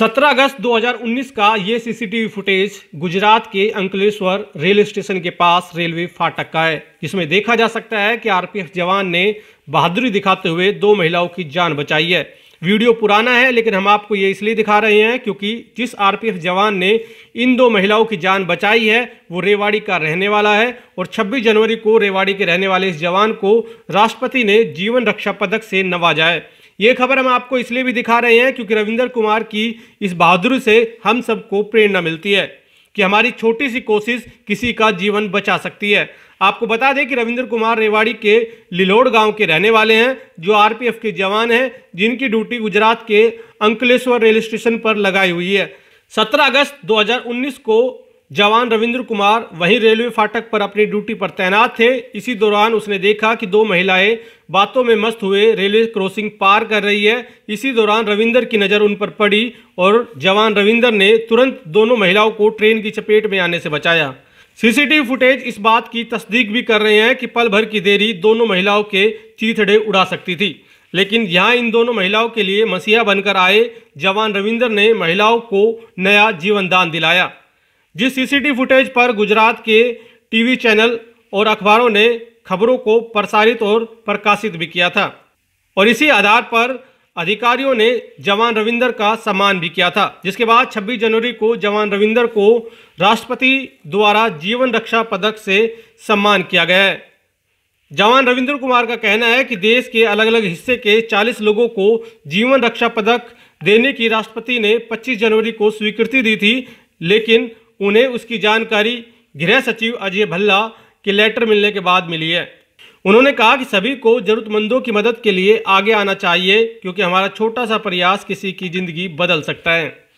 17 अगस्त 2019 का ये CCTV footage Gujarat के अंकलेश्वर रेल स्टेशन के पास रेलवे फाटक का है जिसमें देखा जा सकता है कि आरपीएफ जवान ने बहादुरी दिखाते हुए दो महिलाओं की जान बचाई है वीडियो पुराना है लेकिन हम आपको ये इसलिए दिखा रहे हैं क्योंकि जिस आरपीएफ जवान ने इन दो महिलाओं की जान बचाई है वो रेवाड़ी का रहने वाला है और 26 जनवरी को रेवाड़ी के रहने वाले इस जवान को राष्ट्रपति ने जीवन रक्षा पदक से नवाजा है ये खबर हम आपको इसलिए भी दिखा रहे हैं क्योंकि रविंद्र कुमार की इस बहादुरी से हम सबको प्रेरणा मिलती है कि हमारी छोटी सी कोशिश किसी का जीवन बचा सकती है आपको बता दें कि रविंद्र कुमार रेवाड़ी के लिलोड़ गांव के रहने वाले हैं जो आरपीएफ के जवान हैं जिनकी ड्यूटी गुजरात के अंकलेश्वर रेल स्टेशन पर लगाई हुई है 17 अगस्त 2019 को जवान रविंद्र कुमार वहीं रेलवे फाटक पर अपनी ड्यूटी पर तैनात थे इसी दौरान उसने देखा कि दो महिलाएं बातों में मस्त हुए रेलवे क्रॉसिंग पार कर रही है इसी दौरान रविंदर की नज़र उन पर पड़ी और जवान रविंदर ने तुरंत दोनों महिलाओं को ट्रेन की चपेट में आने से बचाया सीसीटीवी फुटेज इस बात की तस्दीक भी कर रहे हैं कि पल भर की देरी दोनों महिलाओं के चीथड़े उड़ा सकती थी लेकिन यहाँ इन दोनों महिलाओं के लिए मसीहा बनकर आए जवान रविंदर ने महिलाओं को नया जीवन दान दिलाया जिस सीसीटीवी फुटेज पर गुजरात के टीवी चैनल और अखबारों ने खबरों को प्रसारित और प्रकाशित भी किया था और इसी आधार पर अधिकारियों ने जवान रविंदर का सम्मान भी किया था जिसके बाद 26 जनवरी को जवान रविंदर को राष्ट्रपति द्वारा जीवन रक्षा पदक से सम्मान किया गया है जवान रविंद्र कुमार का कहना है कि देश के अलग अलग हिस्से के 40 लोगों को जीवन रक्षा पदक देने की राष्ट्रपति ने 25 जनवरी को स्वीकृति दी थी लेकिन उन्हें उसकी जानकारी गृह सचिव अजय भल्ला के लेटर मिलने के बाद मिली है उन्होंने कहा कि सभी को जरूरतमंदों की मदद के लिए आगे आना चाहिए क्योंकि हमारा छोटा सा प्रयास किसी की जिंदगी बदल सकता है